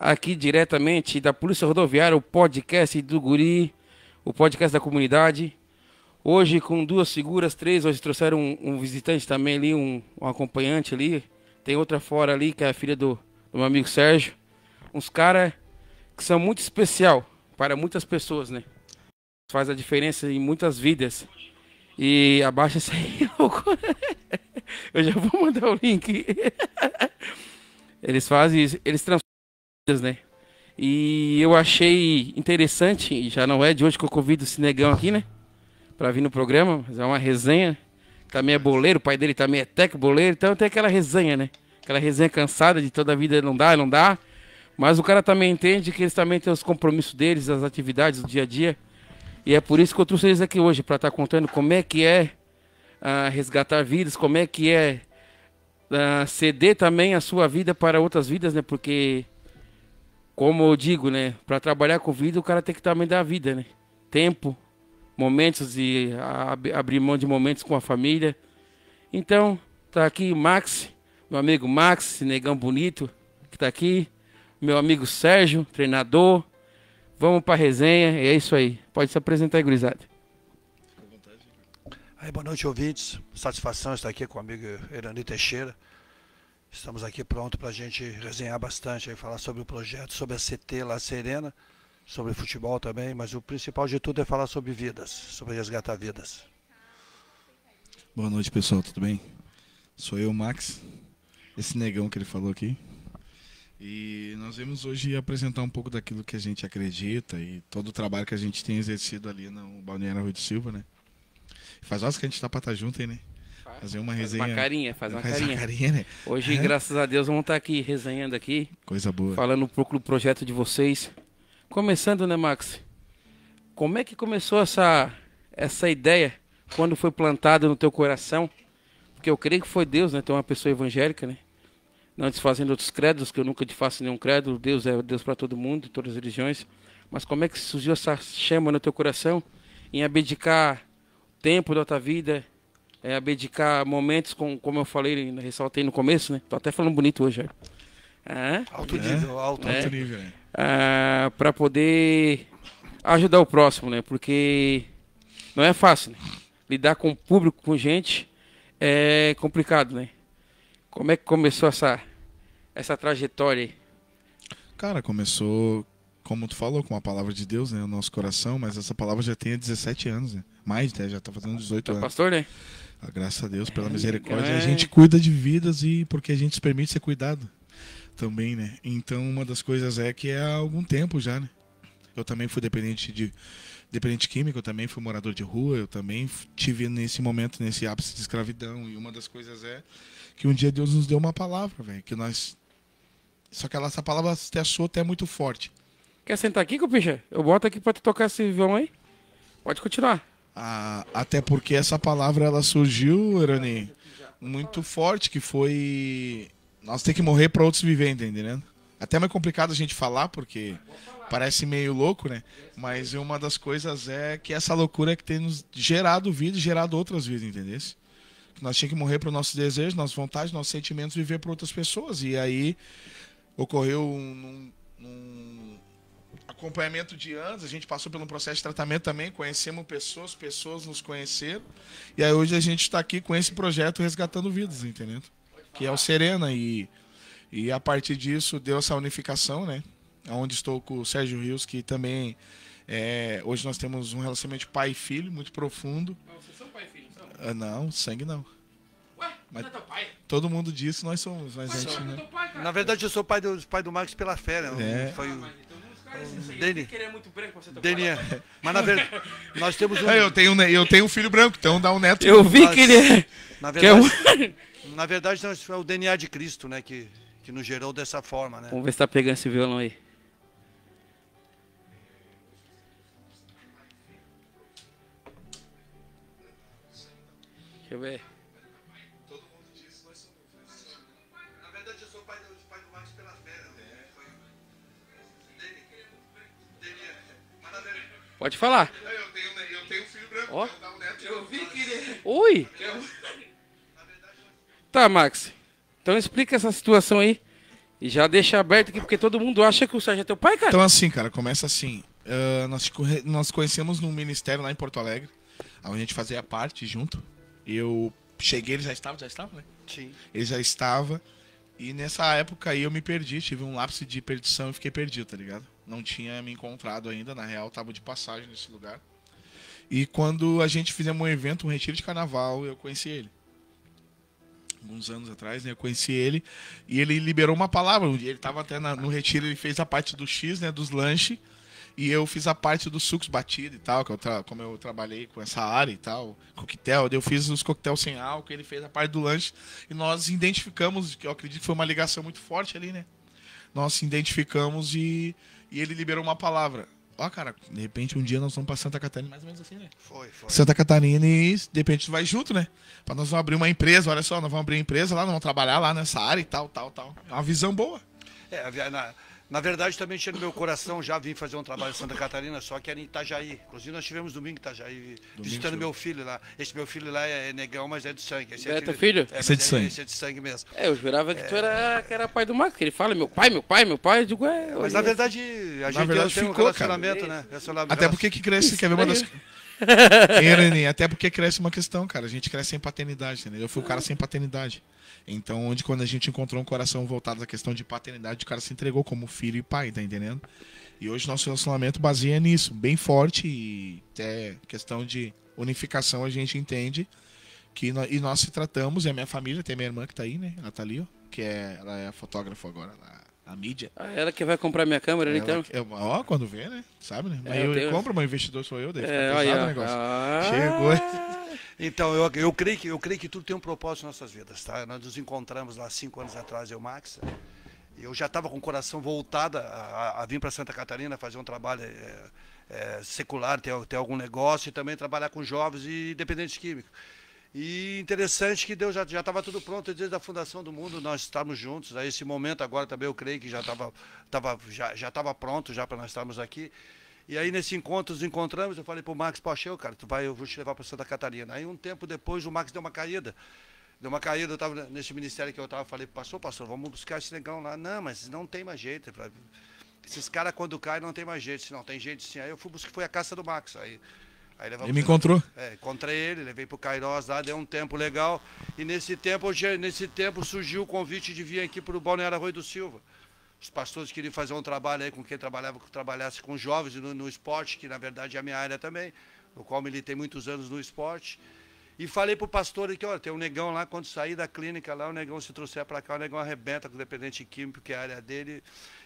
aqui diretamente da Polícia Rodoviária, o podcast do Guri, o podcast da comunidade. Hoje, com duas figuras, três, hoje trouxeram um, um visitante também ali, um, um, acompanhante ali. Tem outra fora ali, que é a filha do, do meu amigo Sérgio. Uns caras que são muito especial para muitas pessoas, né? Faz a diferença em muitas vidas. E abaixa isso aí, louco. Eu já vou mandar o link. Eles fazem isso. Eles transformam né? E eu achei interessante, e já não é de hoje que eu convido o Cinegão aqui, né? Pra vir no programa, mas é uma resenha. Também é boleiro, o pai dele também é tec boleiro, então tem aquela resenha, né? Aquela resenha cansada de toda a vida não dá, não dá. Mas o cara também entende que eles também têm os compromissos deles, as atividades do dia a dia. E é por isso que eu trouxe eles aqui hoje, para estar tá contando como é que é uh, resgatar vidas, como é que é uh, ceder também a sua vida para outras vidas, né? Porque como eu digo, né? Para trabalhar com vida, o cara tem que também dar vida, né? Tempo, momentos e ab abrir mão de momentos com a família. Então, tá aqui Max, meu amigo Max, negão bonito, que tá aqui. Meu amigo Sérgio, treinador. Vamos para resenha, é isso aí. Pode se apresentar aí, gurizada. Aí, boa noite, ouvintes. Satisfação estar aqui com o amigo Erani Teixeira. Estamos aqui pronto para a gente resenhar bastante, e falar sobre o projeto, sobre a CT lá Serena, sobre futebol também, mas o principal de tudo é falar sobre vidas, sobre resgatar vidas. Boa noite, pessoal, tudo bem? Sou eu, Max, esse negão que ele falou aqui. E nós vamos hoje apresentar um pouco daquilo que a gente acredita e todo o trabalho que a gente tem exercido ali no Balneário Rui de Silva, né? Faz horas que a gente está para estar tá junto aí, né? Faz, fazer uma resenha. Faz uma carinha, faz uma faz carinha. Uma carinha né? Hoje, é. graças a Deus, vamos estar tá aqui resenhando aqui. Coisa boa. Falando um pouco do projeto de vocês. Começando, né, Max? Como é que começou essa, essa ideia? Quando foi plantada no teu coração? Porque eu creio que foi Deus, né? então uma pessoa evangélica, né? Não desfazendo outros credos, que eu nunca te faço nenhum credo. Deus é Deus para todo mundo, todas as religiões. Mas como é que surgiu essa chama no teu coração em abdicar tempo da tua vida, é, abdicar momentos, com, como eu falei, ressaltei no começo, né? Tô até falando bonito hoje. É. Alto é. nível, alto, alto é. nível. Né? para poder ajudar o próximo, né? Porque não é fácil, né? Lidar com o público, com gente, é complicado, né? Como é que começou essa, essa trajetória aí? Cara, começou, como tu falou, com a palavra de Deus, né? O nosso coração, mas essa palavra já tem 17 anos, né? Mais, né? Já tá fazendo 18 tá anos. pastor, né? A ah, graça a Deus pela é, misericórdia. É. A gente cuida de vidas e porque a gente se permite ser cuidado também, né? Então, uma das coisas é que é há algum tempo já, né? Eu também fui dependente de dependente químico, eu também fui morador de rua, eu também tive nesse momento, nesse ápice de escravidão. E uma das coisas é que um dia Deus nos deu uma palavra, velho, que nós. Só que ela, essa palavra até achou até muito forte. Quer sentar aqui, Cupicha? Eu boto aqui pra te tocar esse violão aí? Pode continuar até porque essa palavra ela surgiu, Erani, muito forte, que foi nós tem que morrer para outros viver, entendeu? Até mais complicado a gente falar, porque parece meio louco, né? Mas uma das coisas é que essa loucura é que tem nos gerado vida e gerado outras vidas, entendeu? Nós tínhamos que morrer para os nossos desejos, nossas vontades, nossos sentimentos, viver para outras pessoas. E aí ocorreu um, um acompanhamento de anos, a gente passou pelo um processo de tratamento também, conhecemos pessoas, pessoas nos conheceram. E aí hoje a gente está aqui com esse projeto Resgatando Vidas, entendeu? Que é o Serena. E, e a partir disso deu essa unificação, né? Onde estou com o Sérgio Rios, que também. É, hoje nós temos um relacionamento de pai e filho muito profundo. vocês são pai e filho, então? Não, sangue não. Ué, mas não é teu pai? Todo mundo diz que nós somos, mas, gente. É não... É. Pai, Na verdade, eu sou pai do, pai do Marcos pela fé, né? É. Foi ah, Deni, Deni, mas na verdade, nós temos um... É, eu tenho, eu tenho um filho branco, então dá um neto. Eu vi nós, que ele é- Na verdade, que é um... na verdade é o DNA de Cristo, né, que, que nos gerou dessa forma, né? Vamos ver se tá pegando esse violão aí. Deixa eu ver. Pode falar. Eu tenho, eu tenho um filho branco. Ó. Eu, um neto, eu vi que ele... Oi. Tá, Max. Então explica essa situação aí. E já deixa aberto aqui, porque todo mundo acha que o Sérgio é teu pai, cara. Então assim, cara, começa assim. Uh, nós, nós conhecemos num ministério lá em Porto Alegre, onde a gente fazia parte junto. Eu cheguei, ele já estava, já estava, né? Sim. Ele já estava. E nessa época aí eu me perdi, tive um lapso de perdição e fiquei perdido, tá ligado? não tinha me encontrado ainda, na real, estava de passagem nesse lugar. E quando a gente fizemos um evento, um retiro de carnaval, eu conheci ele. Alguns anos atrás, né? Eu conheci ele e ele liberou uma palavra. Ele estava até na, no retiro, ele fez a parte do X, né? Dos lanches. E eu fiz a parte dos sucos batidos e tal, que eu como eu trabalhei com essa área e tal, coquetel, eu fiz os coquetéis sem álcool, ele fez a parte do lanche e nós identificamos, que eu acredito que foi uma ligação muito forte ali, né? nós identificamos e, e ele liberou uma palavra. Ó, cara, de repente um dia nós vamos pra Santa Catarina, mais ou menos assim, né? Foi, foi. Santa Catarina e de repente tu vai junto, né? Pra nós vamos abrir uma empresa, olha só, nós vamos abrir uma empresa lá, nós vamos trabalhar lá nessa área e tal, tal, tal. É uma visão boa. É, na, na verdade, também tinha no meu coração, já vim fazer um trabalho em Santa Catarina, só que era em Itajaí. Inclusive, nós tivemos domingo em Itajaí, domingo, visitando meu filho lá. Esse meu filho lá é negão, mas é de sangue. Esse é, teu filho? É, esse é de é sangue. Esse é de sangue mesmo. É, eu jurava que é... tu era, que era pai do Marcos, ele fala, meu pai, meu pai, meu pai. Eu digo, é, mas na é. verdade, a gente na verdade, tem ficou, um relacionamento, cara. né? É até porque que cresce, quer ver uma das... Irene, até porque cresce uma questão, cara. A gente cresce sem paternidade, entendeu? Eu fui o cara sem paternidade. Então, onde quando a gente encontrou um coração voltado à questão de paternidade, o cara se entregou como filho e pai, tá entendendo? E hoje nosso relacionamento baseia nisso, bem forte e até questão de unificação a gente entende que nós, e nós se tratamos, e a minha família, tem minha irmã que tá aí, né? Ela tá ali, ó, que é, ela é fotógrafa agora, ela a mídia. Ah, ela que vai comprar minha câmera, ela, então? ó, quando vê, né? Sabe, né? Mas é, eu, eu compro, mas investidor sou eu, daí é, aí, o negócio. Ah. Chegou. Então, eu, eu, creio que, eu creio que tudo tem um propósito em nossas vidas, tá? Nós nos encontramos lá cinco anos atrás, eu e Max. Eu já estava com o coração voltado a, a, a vir para Santa Catarina fazer um trabalho é, é, secular, ter, ter algum negócio e também trabalhar com jovens e dependentes químicos. E interessante que Deus já estava tudo pronto desde a fundação do mundo, nós estamos juntos. A esse momento agora também eu creio que já estava tava, já, já tava pronto já para nós estarmos aqui. E aí, nesse encontro, nos encontramos. Eu falei para o Max, poxa, eu, cara, tu vai, eu vou te levar para Santa Catarina. Aí, um tempo depois, o Max deu uma caída. Deu uma caída, eu estava nesse ministério que eu estava, falei, pastor, pastor, vamos buscar esse negão lá. Não, mas não tem mais jeito. Esses caras, quando caem, não tem mais jeito. Se não tem jeito, sim. Aí eu fui buscar, foi a caça do Max. Aí ele me encontrou? É, encontrei ele, levei pro Cairós lá, deu um tempo legal. E nesse tempo, nesse tempo surgiu o convite de vir aqui para o Balneário Arroio do Silva. Os pastores queriam fazer um trabalho aí com quem trabalhava, que trabalhasse com jovens no, no esporte, que na verdade é a minha área também, no qual militei muitos anos no esporte. E falei pro pastor que olha, tem um negão lá, quando sair da clínica lá, o negão se trouxer para cá, o negão arrebenta com o dependente químico, que é a área dele.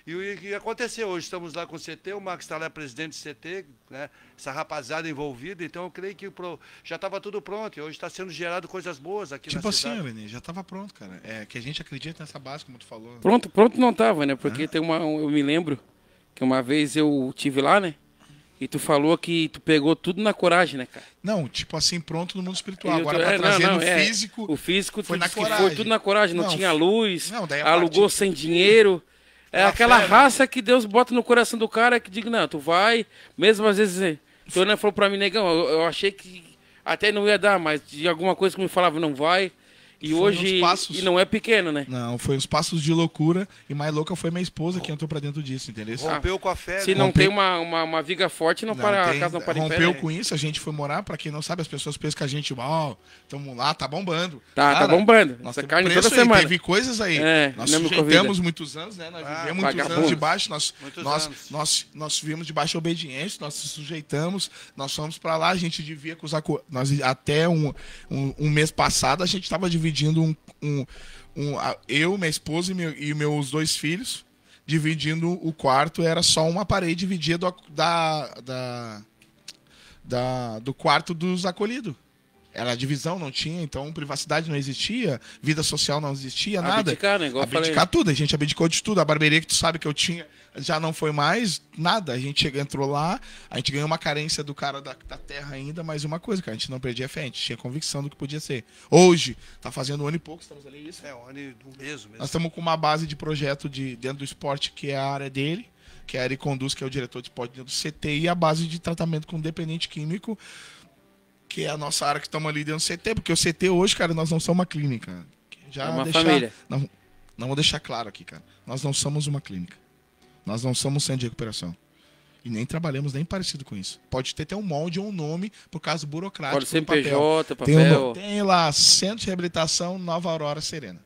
E o que aconteceu hoje? Estamos lá com o CT, o Marcos está lá presidente do CT, né? essa rapaziada envolvida, então eu creio que pro, já estava tudo pronto, e hoje está sendo gerado coisas boas aqui tipo na assim, cidade. Tipo assim, Vene, já estava pronto, cara. É que a gente acredita nessa base, como tu falou. Pronto, pronto não estava, né? Porque ah. tem uma. Eu me lembro que uma vez eu tive lá, né? E tu falou que tu pegou tudo na coragem, né, cara? Não, tipo assim, pronto no mundo espiritual. Agora é, tá não, é, físico. O físico foi, na coragem. foi tudo na coragem, não, não tinha luz, não, alugou sem dinheiro. É a aquela né? raça que Deus bota no coração do cara que diga, não, tu vai, mesmo às vezes. tu não falou pra mim, negão, eu, eu achei que até não ia dar, mas de alguma coisa que me falava, não vai. E foi hoje. Passos... E não é pequeno, né? Não, foi uns passos de loucura. E mais louca foi minha esposa que entrou pra dentro disso, entendeu? Rompeu ah, com a fé. Se né? não tem uma, uma, uma, viga forte, não, não para tem... a casa não para Rompeu pé, né? com né? isso, a gente foi morar. Pra quem não sabe, as pessoas pensam que a gente, ó, oh, tamo lá, tá bombando. Tá, tá Cara, tá bombando. Nossa carne toda aí, semana. Teve coisas aí. É, nós sujeitamos muitos anos, né? Nós ah, vivemos muitos vagabundo. anos debaixo. Nós, nós, nós, nós vivemos debaixo obediência, nós se sujeitamos, nós fomos pra lá, a gente devia com os. Nós, até um, um, um mês passado, a gente tava dividindo dividindo um. um, um eu, minha esposa e, meu, e, meus dois filhos, dividindo o quarto, era só uma parede dividida do, da, da, da, do quarto dos acolhidos. Era divisão, não tinha, então privacidade não existia, vida social não existia, abdicar, nada. Né? Igual abdicar, tudo, a gente abdicou de tudo. A barbearia que tu sabe que eu tinha, já não foi mais nada. A gente chegou, entrou lá, a gente ganhou uma carência do cara da, da terra ainda, mas uma coisa, cara, a gente não perdia a fé, a gente tinha convicção do que podia ser. Hoje, tá fazendo um ano e pouco, estamos ali isso. É, um ano e um mesmo. Nós estamos com uma base de projeto de, dentro do esporte, que é a área dele, que é a Eric Conduz, que é o diretor de esporte dentro do CT, e a base de tratamento com dependente químico, que é a nossa área que estamos ali dentro do CT, porque o CT hoje, cara, nós não somos uma clínica. É já é uma deixar, família. Não, não vou deixar claro aqui, cara. Nós não somos uma clínica. Nós não somos centro de recuperação. E nem trabalhamos nem parecido com isso. Pode ter até um molde ou um nome, por caso burocrático. Pode ser PJ, papel. Tem, um, tem, lá, Centro de Reabilitação Nova Aurora Serena.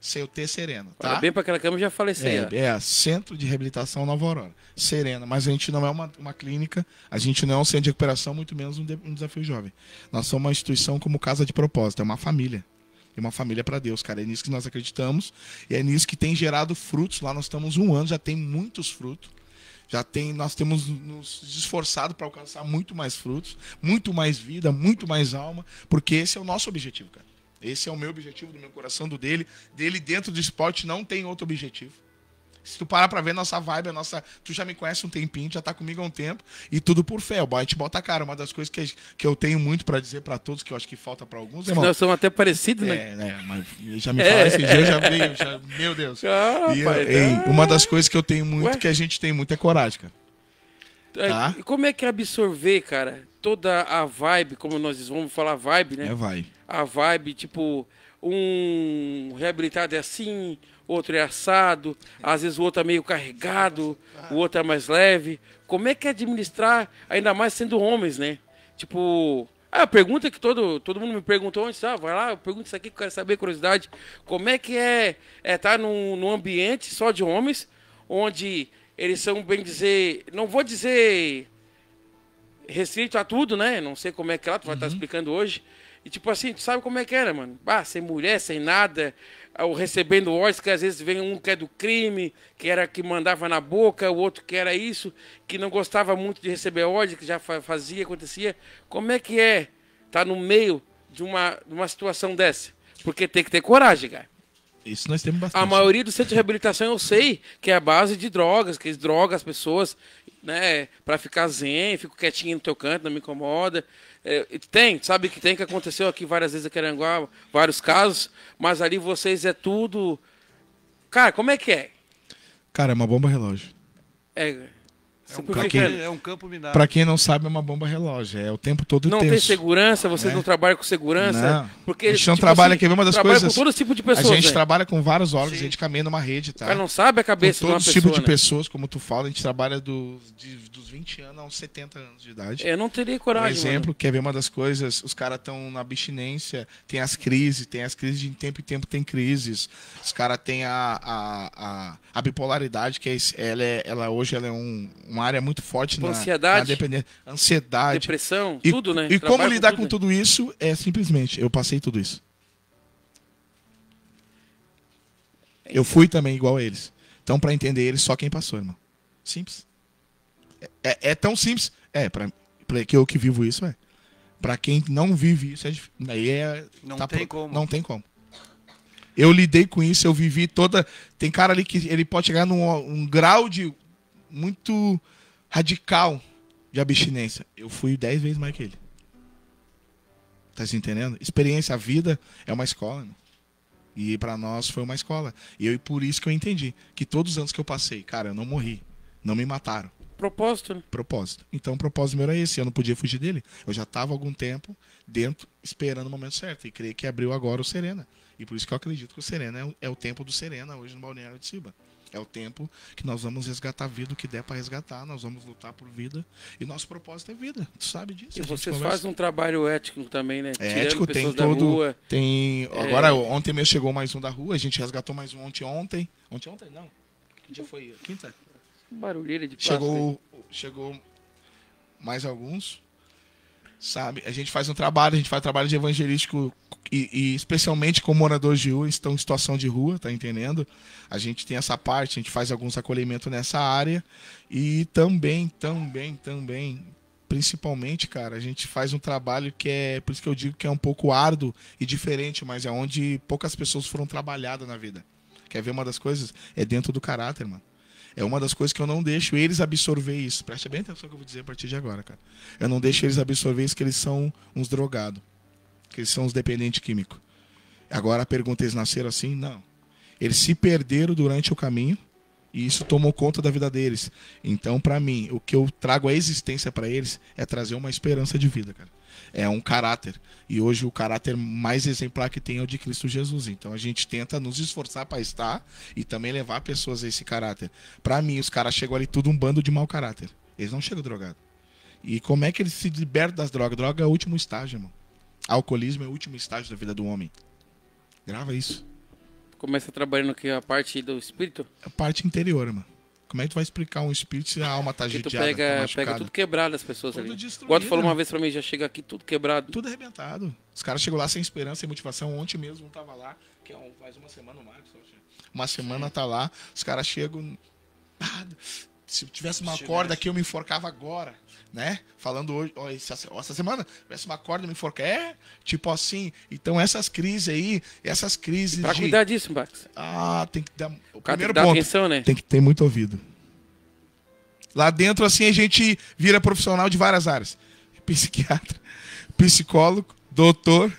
CUT Serena. Tá? Olha, bem para aquela cama já faleceu. É, é, Centro de Reabilitação Nova Aurora. Serena. Mas a gente não é uma, uma clínica, a gente não é um centro de recuperação, muito menos um, de, um desafio jovem. Nós somos uma instituição como casa de propósito, é uma família e uma família para Deus, cara. É nisso que nós acreditamos e é nisso que tem gerado frutos. Lá nós estamos um ano, já tem muitos frutos. Já tem, nós temos nos esforçado para alcançar muito mais frutos, muito mais vida, muito mais alma, porque esse é o nosso objetivo, cara. Esse é o meu objetivo, do meu coração, do dele. Dele dentro do esporte não tem outro objetivo. Se tu parar pra ver nossa vibe, a nossa. Tu já me conhece um tempinho, já tá comigo há um tempo. E tudo por fé. O Boy bota a cara. Uma das coisas que, que eu tenho muito pra dizer pra todos, que eu acho que falta pra alguns. Irmão, Nós somos até parecidos, né? É, né? Mas já me falaram é. esse dia, eu já veio. Já... Meu Deus. Ah, e, pai, ei, ah. uma das coisas que eu tenho muito, Ué? que a gente tem muito, é coragem, cara. É, tá? Como é que é absorver, cara, toda a vibe, como nós vamos falar vibe, né? É vibe. A vibe, tipo, um reabilitado é assim, outro é assado, às vezes o outro é meio carregado, o outro é mais leve. Como é que é administrar, ainda mais sendo homens, né? Tipo, ah, a pergunta que todo, todo mundo me perguntou antes, ah, vai lá, pergunta isso aqui que eu quero saber, curiosidade. Como é que é estar é, tá num, num ambiente só de homens, onde eles são, bem dizer, não vou dizer restrito a tudo, né? Não sei como é que é lá, tu vai tá uhum. estar explicando hoje. E tipo assim, tu sabe como é que era, mano? Ah, sem mulher, sem nada o recebendo Oscar que às vezes vem um que é do crime, que era que mandava na boca, o outro que era isso, que não gostava muito de receber ódio, que já fazia, acontecia. Como é que é estar tá no meio de uma, de uma situação dessa? Porque tem que ter coragem, cara. Isso nós temos bastante. A maioria do centro de reabilitação eu sei que é a base de drogas, que eles drogam as pessoas, né, para ficar zen, fico quietinho no teu canto, não me incomoda. É, tem, sabe que tem que aconteceu aqui várias vezes aqui em Aranguá, vários casos, mas ali vocês é tudo. Cara, como é que é? Cara, é uma bomba relógio. É. É, é um, campo, é um campo minado. Para quem não sabe, é uma bomba relógio. É o tempo todo Não tenso, tem segurança, vocês né? não trabalham com segurança. Não. Porque, a gente não tipo trabalha, assim, quer é uma das coisas. com todo tipo de pessoas. A gente né? trabalha com vários órgãos, Sim. a gente caminha numa rede, tá? O cara não sabe a cabeça com de uma tipo pessoa. tipo né? de pessoas, como tu fala, a gente trabalha do, de, dos 20 anos aos 70 anos de idade. É, eu não teria coragem. Por exemplo, mano. quer ver uma das coisas, os caras estão na abstinência, tem as crises, tem as crises de tempo em tempo tem crises. Os caras têm a, a, a, a, bipolaridade, que é, ela, é, ela hoje ela é um uma área muito forte tipo, na, ansiedade, na dependência. Ansiedade. Depressão, e, tudo, né? E Trabalho como lidar com tudo, com né? tudo isso é simplesmente, eu passei tudo isso. Eu fui também igual a eles. Então, para entender eles, só quem passou, irmão. Simples. É, é, é tão simples. É, para que eu que vivo isso, é. Para quem não vive isso, é, aí é. Não tá tem pro, como. Não tem como. Eu lidei com isso, eu vivi toda. Tem cara ali que ele pode chegar num um grau de muito radical de abstinência. Eu fui dez vezes mais que ele. Tá se entendendo? Experiência, a vida é uma escola. Né? E para nós foi uma escola. E eu, e por isso que eu entendi que todos os anos que eu passei, cara, eu não morri. Não me mataram. Propósito? Né? Propósito. Então o propósito meu era esse, eu não podia fugir dele. Eu já estava algum tempo dentro, esperando o momento certo. E creio que abriu agora o Serena. E por isso que eu acredito que o Serena é o, é o tempo do Serena hoje no Balneário de Ciba é o tempo que nós vamos resgatar a vida, o que der para resgatar, nós vamos lutar por vida. E nosso propósito é vida, tu sabe disso. E vocês conversa... fazem um trabalho ético também, né? É, ético, tem todo. Rua, tem. É... Agora, ontem mesmo chegou mais um da rua, a gente resgatou mais um ontem. Ontem, ontem, ontem não. Que dia foi? Quinta? Barulheira de plástico. Chegou, chegou mais alguns sabe? A gente faz um trabalho, a gente faz um trabalho de evangelístico e, e, especialmente com moradores de rua, estão em situação de rua, tá entendendo? A gente tem essa parte, a gente faz alguns acolhimentos nessa área e também, também, também, principalmente, cara, a gente faz um trabalho que é, por isso que eu digo que é um pouco árduo e diferente, mas é onde poucas pessoas foram trabalhadas na vida. Quer ver uma das coisas? É dentro do caráter, mano. É uma das coisas que eu não deixo eles absorver isso. Preste bem atenção no que eu vou dizer a partir de agora, cara. Eu não deixo eles absorver isso que eles são uns drogados, que eles são uns dependentes químicos. Agora a pergunta, eles nasceram assim? Não. Eles se perderam durante o caminho e isso tomou conta da vida deles. Então, para mim, o que eu trago à existência para eles é trazer uma esperança de vida, cara. É um caráter. E hoje o caráter mais exemplar que tem é o de Cristo Jesus. Então a gente tenta nos esforçar para estar e também levar pessoas a esse caráter. Para mim, os caras chegam ali tudo um bando de mau caráter. Eles não chegam drogados. E como é que eles se libertam das drogas? Droga é o último estágio, irmão. Alcoolismo é o último estágio da vida do homem. Grava isso. Começa trabalhando aqui a parte do espírito? A parte interior, mano. Como é que tu vai explicar um espírito se a alma tá Porque tu pega, tá pega tudo quebrado as pessoas tudo ali. Destruído. Quando falou uma vez pra mim, já chega aqui tudo quebrado. Tudo arrebentado. Os caras chegam lá sem esperança, sem motivação. Ontem mesmo não tava lá, que é um, faz uma semana o Marcos. Uma semana tá lá, os caras chegam. Ah, se tivesse uma corda aqui, eu me enforcava agora, né? Falando hoje, ó, essa, semana, tivesse uma corda, eu me enforcava. É, tipo assim. Então, essas crises aí, essas crises. E pra de... cuidar disso, Max. Ah, tem que dar. O, o primeiro tem ponto. Atenção, né? Tem que ter muito ouvido. Lá dentro, assim, a gente vira profissional de várias áreas: psiquiatra, psicólogo, doutor,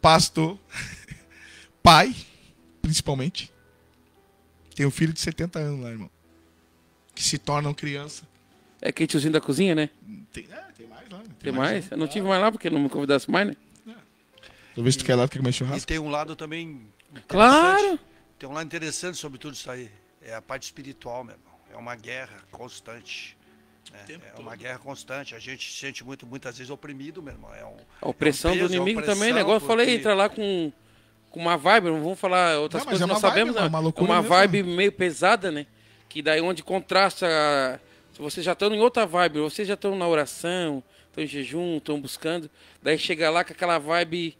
pastor, pai, principalmente. Tem um filho de 70 anos lá, irmão que se tornam criança. É aquele tiozinho da cozinha, né? Tem, é, tem mais lá. Né? Tem, tem mais? mais? Eu não tive mais lá porque não me convidasse mais, né? É. visto que tu quer lá, tu quer churrasco. E tem um lado também. Claro! Tem um lado interessante sobre tudo isso aí. É a parte espiritual, meu irmão. É uma guerra constante. Né? É uma guerra constante. A gente se sente muito, muitas vezes oprimido, meu irmão. É um, a opressão é um peso, do é inimigo né? opressão também. Negócio, porque... falei, entra lá com, com uma vibe, não vamos falar outras não, coisas, é vibe, sabemos. Não, é uma, é uma vibe meio pesada, né? que daí onde contrasta, se vocês já estão em outra vibe, vocês já estão na oração, estão em jejum, estão buscando, daí chega lá com aquela vibe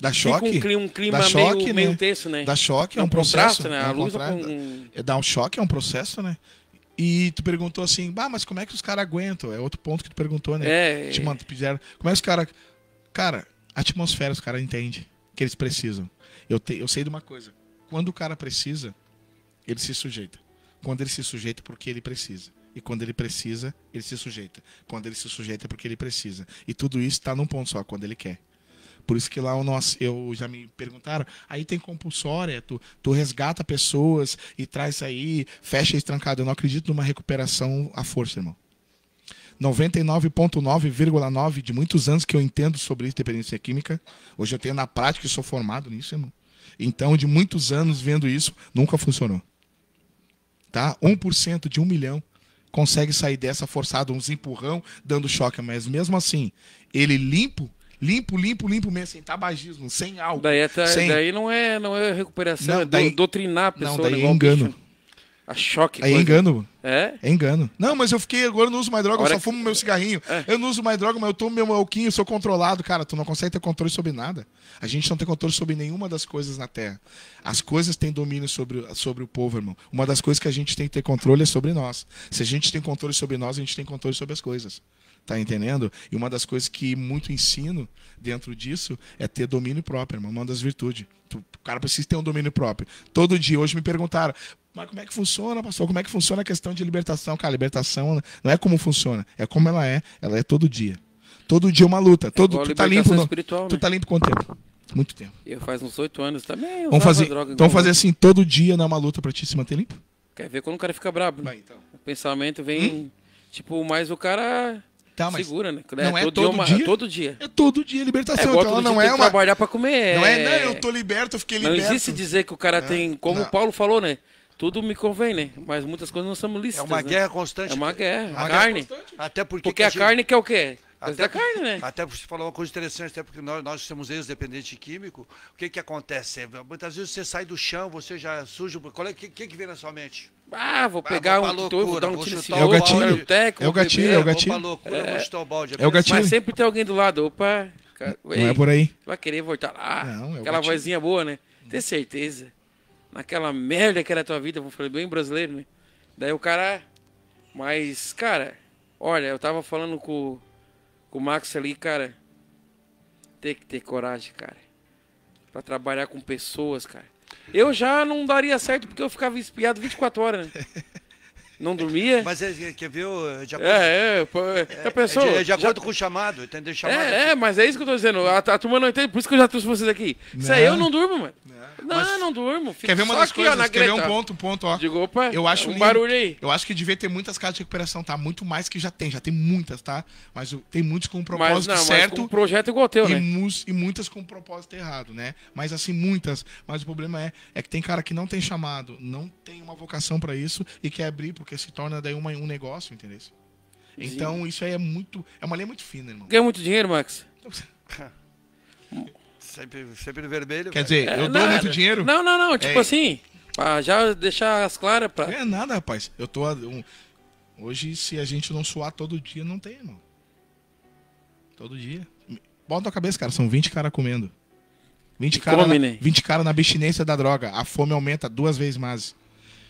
Dá choque? Um clima, um clima dá choque, meio, né? meio tenso, né? Dá choque, é um, um processo. Né? É a é um luz contrasta. com... É dá um choque, é um processo, né? E tu perguntou assim, bah, mas como é que os caras aguentam? É outro ponto que tu perguntou, né? É. Te é. mando, fizeram. Como é que os caras. Cara, a atmosfera, os caras entendem que eles precisam. Eu, te, eu sei de uma coisa. Quando o cara precisa, ele se sujeita quando ele se sujeita porque ele precisa. E quando ele precisa, ele se sujeita. Quando ele se sujeita é porque ele precisa. E tudo isso está num ponto só, quando ele quer. Por isso que lá o nosso, eu já me perguntaram, aí tem compulsória, tu, tu resgata pessoas e traz aí, fecha trancado. Eu não acredito numa recuperação à força, irmão. 99,9,9 de muitos anos que eu entendo sobre dependência química. Hoje eu tenho na prática e sou formado nisso, irmão. Então, de muitos anos vendo isso, nunca funcionou tá? 1% de 1 milhão consegue sair dessa forçado, uns empurrão, dando choque, mas mesmo assim, ele limpo, limpo, limpo, limpo mesmo, sem tabagismo, sem álcool. Daí, é sem... daí não, é, não é recuperação, não, é daí... doutrinar a pessoa. Não, daí né, é engano. Bicho. A choque. É engano, É? É engano. Não, mas eu fiquei, agora eu não uso mais droga, eu só é fumo meu cigarrinho. É. Eu não uso mais droga, mas eu tomo meu alquinho, sou controlado. Cara, tu não consegue ter controle sobre nada. A gente não tem controle sobre nenhuma das coisas na Terra. As coisas têm domínio sobre, sobre o povo, irmão. Uma das coisas que a gente tem que ter controle é sobre nós. Se a gente tem controle sobre nós, a gente tem controle sobre as coisas. Tá entendendo? E uma das coisas que muito ensino dentro disso é ter domínio próprio, irmão, uma das virtudes. O cara precisa ter um domínio próprio. Todo dia, hoje me perguntaram, mas como é que funciona, pastor? Como é que funciona a questão de libertação? Cara, libertação não é como funciona, é como ela é. Ela é todo dia. Todo dia é uma luta. É todo, é tu, tá limpo, não, tu né? tá limpo quanto tempo? Muito tempo. Eu faz uns oito anos também. Vamos fazer, droga, então, então fazer assim, todo dia não é uma luta pra ti se manter limpo? Quer ver quando o cara fica brabo. Vai, então. O pensamento vem, hum? tipo, mais o cara Tá, mas Segura, né? Não é, é todo, todo dia, uma, dia? Todo dia. É todo dia libertação. É, então não é uma. trabalhar para comer. Não é, não, é. eu tô liberto, eu fiquei liberto. Não existe dizer que o cara é, tem. Como não. o Paulo falou, né? Tudo me convém, né? Mas muitas coisas não são lícitas. É uma né? guerra constante. É uma guerra. Uma carne. Guerra Até porque. Porque a, a carne quer o quê? Até, da carne, né? Até porque você falou uma coisa interessante, até porque nós, nós somos ex-dependente químico. O que que acontece? Muitas vezes você sai do chão, você já suja. O é que, que vem na sua mente? Ah, vou pegar ah, vou um loucura, vou dar um tiro nesse assim, é o é o técnico, é o gatilho, é o gatilho. É. é, o gatinho. é o gatilho. Mas sempre tem alguém do lado, opa, cara, não ei, é por aí. Vai querer voltar lá. Não, é aquela gatilho. vozinha boa, né? Ter certeza. Naquela merda que era a tua vida, vou falar bem brasileiro, né? Daí o cara, mas cara, olha, eu tava falando com, com o Max ali, cara, tem que ter coragem, cara. Pra trabalhar com pessoas, cara eu já não daria certo porque eu ficava espiado 24 horas, né? não dormia. Mas ele, é, é, quer ver, de é, acordo, é, é, é, a pessoa, é de, de acordo já... com o chamado, entendeu? Chamado é, é, tipo mas é isso que eu tô dizendo. A, a turma não entende, por isso que eu já trouxe vocês aqui. Isso aí né? eu não durmo, mano. Não, não durmo. quer ver uma das aqui, coisas? Ó, quer ver um ponto, um ponto, ó. Digo, opa, eu acho um lindo. barulho aí. Eu acho que devia ter muitas casas de recuperação, tá? Muito mais que já tem, já tem muitas, tá? Mas tem muitos com um propósito mas, não, certo. Mas com um projeto igual teu, e né? Mus, e muitas com um propósito errado, né? Mas assim, muitas. Mas o problema é, é que tem cara que não tem chamado, não tem uma vocação para isso e quer abrir porque se torna daí uma, um negócio, entendeu? Então isso aí é muito. É uma lei muito fina, irmão. Ganha muito dinheiro, Max? sempre, sempre vermelho. Quer dizer, eu é, dou muito dinheiro? Não, não, não. Tipo é... assim, pra já deixar as claras pra. Não é nada, rapaz. Eu tô. Um... Hoje, se a gente não suar todo dia, não tem, irmão. Todo dia. Bota a cabeça, cara. São 20 caras comendo. 20 caras na, né? 20 cara na abstinência da droga. A fome aumenta duas vezes mais.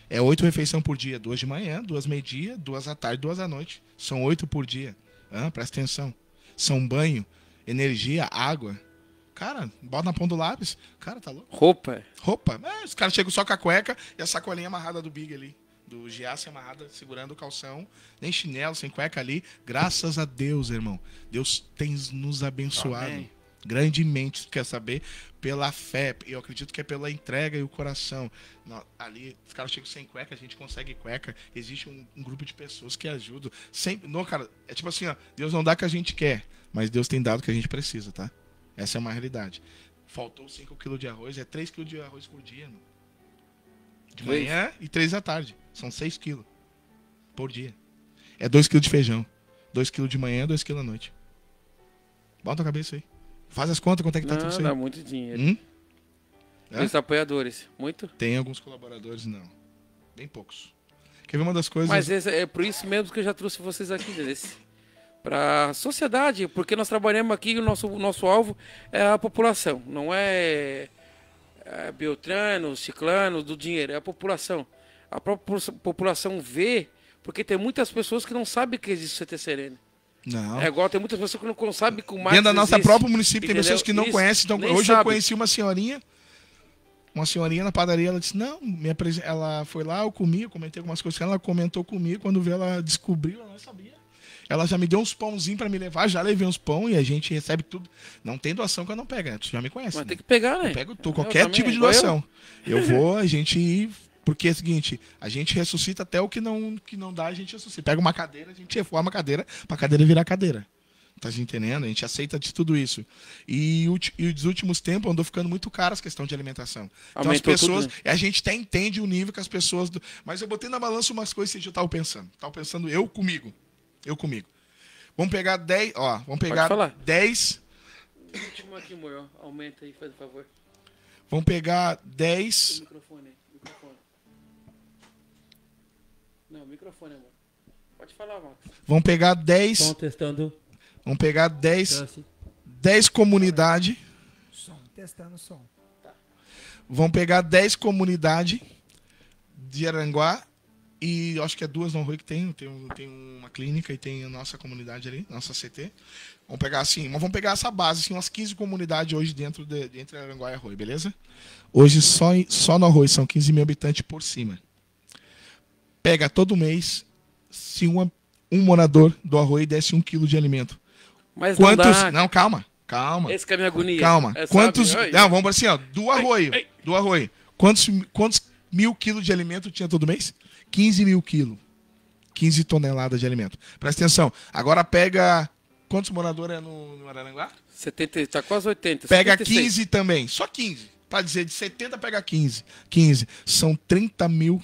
É oito refeições por dia, duas de manhã, duas meio-dia, duas à tarde, duas à noite. São oito por dia. Ah, presta atenção. São banho, energia, água. Cara, bota na ponta do lápis. Cara, tá louco. Roupa. Roupa. É, os caras chegam só com a cueca e a sacolinha amarrada do Big ali. Do Giasse amarrada, segurando o calção. Nem chinelo, sem cueca ali. Graças a Deus, irmão. Deus tem nos abençoado. Amém grandemente quer saber pela fé. Eu acredito que é pela entrega e o coração. Não, ali, os caras chegam sem cueca, a gente consegue cueca. Existe um, um, grupo de pessoas que ajudam. Sempre, não, cara, é tipo assim, ó, Deus não dá o que a gente quer, mas Deus tem dado o que a gente precisa, tá? Essa é uma realidade. Faltou 5 quilos de arroz, é 3 quilos de arroz por dia, mano. De manhã e 3 da tarde. São 6 quilos por dia. É 2 quilos de feijão. 2 quilos de manhã, 2 quilos à noite. Bota a cabeça aí. Faz as contas, quanto é que tá não, tudo isso aí? Dá muito dinheiro. Hum? É? Os apoiadores, muito? Tem alguns colaboradores, não. Bem poucos. Quer ver uma das coisas. Mas esse, é por isso mesmo que eu já trouxe vocês aqui, né, desse para a sociedade, porque nós trabalhamos aqui, o nosso, o nosso alvo é a população, não é, é Beltrano, Ciclano, do dinheiro, é a população. A própria população vê, porque tem muitas pessoas que não sabem que existe o CT Serena. Não. É igual tem muitas pessoas que não sabem com mais. Max Dentro da nossa existe, própria município entendeu? tem pessoas que não Isso, conhecem. Então, hoje sabe. eu conheci uma senhorinha, uma senhorinha na padaria, ela disse, não, minha ela foi lá, eu comi, eu comentei algumas coisas com ela, ela comentou comigo, quando viu, ela descobriu, ela não sabia. Ela já me deu uns pãozinhos para me levar, já levei uns pão e a gente recebe tudo. Não tem doação que eu não pego, né? Tu já me conhece. Mas né? tem que pegar, né? Eu pego tu, qualquer eu tipo de doação. Eu. eu vou, a gente porque é o seguinte, a gente ressuscita até o que não, que não dá, a gente ressuscita. Pega uma cadeira, a gente reforma a cadeira, para a cadeira virar cadeira. Tá entendendo? A gente aceita de tudo isso. E, e os últimos tempos andou ficando muito caro as questão de alimentação. Aumentou então as pessoas. Tudo, né? A gente até entende o nível que as pessoas. Do, mas eu botei na balança umas coisas que eu tava pensando. Tava pensando eu comigo. Eu comigo. Vamos pegar 10. Ó, vamos pegar 10. O último aqui, amor. Aumenta aí, faz favor. Vamos pegar 10 microfone, amor. Pode falar, Max. Vão pegar 10. Estão testando. Vão pegar 10. 10 comunidades. Som, testando som. Tá. Vão pegar 10 comunidades de Aranguá e acho que é duas no Rui que tem, tem, tem uma clínica e tem a nossa comunidade ali, nossa CT. Vamos pegar assim, mas vamos pegar essa base, assim, umas 15 comunidades hoje dentro de, entre Aranguá e Arroio, beleza? Hoje só, só no Arroio são 15 mil habitantes por cima pega todo mês se uma, um morador do Arroio desse um quilo de alimento. Mas Quantos. Não, não calma, calma. Esse que é a minha agonia. Calma. É Quantos. Sabe? Não, vamos assim, ó. Do Arroio. Ei, ei. Do Arroio. Quantos, quantos mil quilos de alimento tinha todo mês? 15 mil quilos. 15 toneladas de alimento. Presta atenção. Agora pega. Quantos moradores é no, no Araranguá? 70, tá quase 80. Pega 76. 15 também, só 15. Para dizer de 70, pega 15. 15. São 30 mil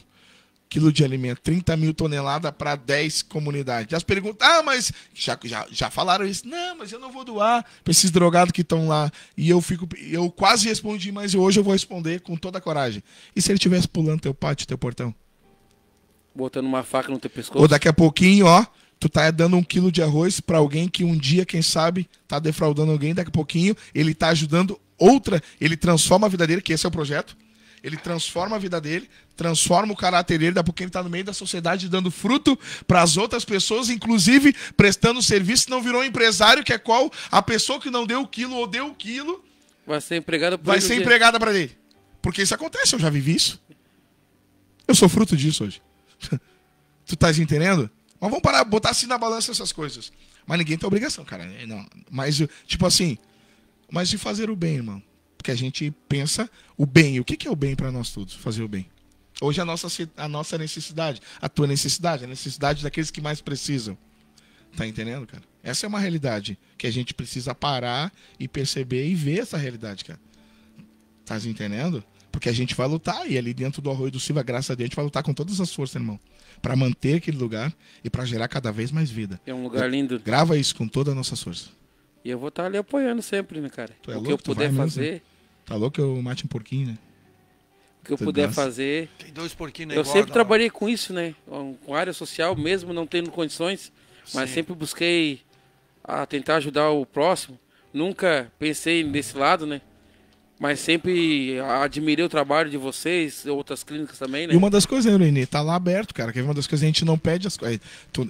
quilo de alimento, 30 mil toneladas para 10 comunidades. As perguntas, ah, mas já, já, já falaram isso, não, mas eu não vou doar para esses drogados que estão lá. E eu fico, eu quase respondi, mas hoje eu vou responder com toda a coragem. E se ele estivesse pulando teu pátio, teu portão? Botando uma faca no teu pescoço. Ou daqui a pouquinho, ó, tu tá dando um quilo de arroz para alguém que um dia, quem sabe, tá defraudando alguém, daqui a pouquinho ele tá ajudando outra, ele transforma a vida dele, que esse é o projeto, ele transforma a vida dele, transforma o caráter dele, dá porque ele está no meio da sociedade dando fruto para as outras pessoas, inclusive prestando serviço, não virou um empresário, que é qual a pessoa que não deu o quilo ou deu o quilo vai ser empregada vai ser empregada para ele. Porque isso acontece, eu já vivi isso. Eu sou fruto disso hoje. tu estás entendendo? Mas vamos parar, botar assim na balança essas coisas. Mas ninguém tem obrigação, cara. Não. Mas, tipo assim, mas de fazer o bem, irmão que a gente pensa o bem. O que, que é o bem para nós todos? Fazer o bem. Hoje a nossa, a nossa necessidade, a tua necessidade, a necessidade daqueles que mais precisam. Tá entendendo, cara? Essa é uma realidade que a gente precisa parar e perceber e ver essa realidade, cara. Tá entendendo? Porque a gente vai lutar e ali dentro do Arroio do Silva, graças a Deus, a gente vai lutar com todas as forças, irmão. para manter aquele lugar e para gerar cada vez mais vida. É um lugar lindo. Grava isso com toda a nossa força. E eu vou estar tá ali apoiando sempre, né, cara? Tu é o louco, que eu puder fazer. Mesmo Tá louco que eu mate um porquinho, né? O que eu puder fazer. Tem dois porquinhos na né? Eu sempre trabalhei com isso, né? Com área social, mesmo não tendo condições, mas Sim. sempre busquei a tentar ajudar o próximo. Nunca pensei nesse lado, né? Mas sempre admirei o trabalho de vocês, outras clínicas também, né? E uma das coisas, né, Lenê? Tá lá aberto, cara. Que é uma das coisas a gente não pede as coisas.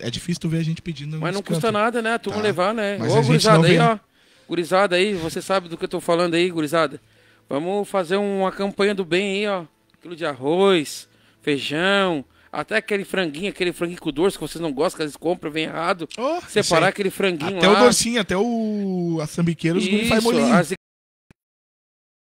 É, é difícil tu ver a gente pedindo. Mas não canto. custa nada, né? Tu tá. levar, né? Mas Ô, gurizada aí, ó. Gurizada aí, você sabe do que eu tô falando aí, gurizada. Vamos fazer uma campanha do bem aí, ó. aquilo de arroz, feijão, até aquele franguinho, aquele franguinho com doce que vocês não gostam, que vezes compram, vem errado. Oh, Separar aquele franguinho até lá. Até o docinho, até o... a sambiqueira, os Isso, faz molinho.